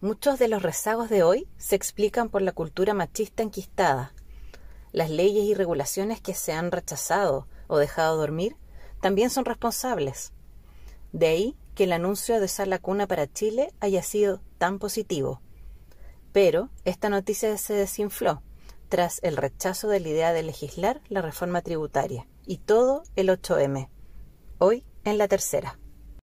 Muchos de los rezagos de hoy se explican por la cultura machista enquistada. Las leyes y regulaciones que se han rechazado o dejado dormir también son responsables. De ahí que el anuncio de esa la Cuna para Chile haya sido tan positivo. Pero esta noticia se desinfló tras el rechazo de la idea de legislar la reforma tributaria y todo el 8M. Hoy en la tercera.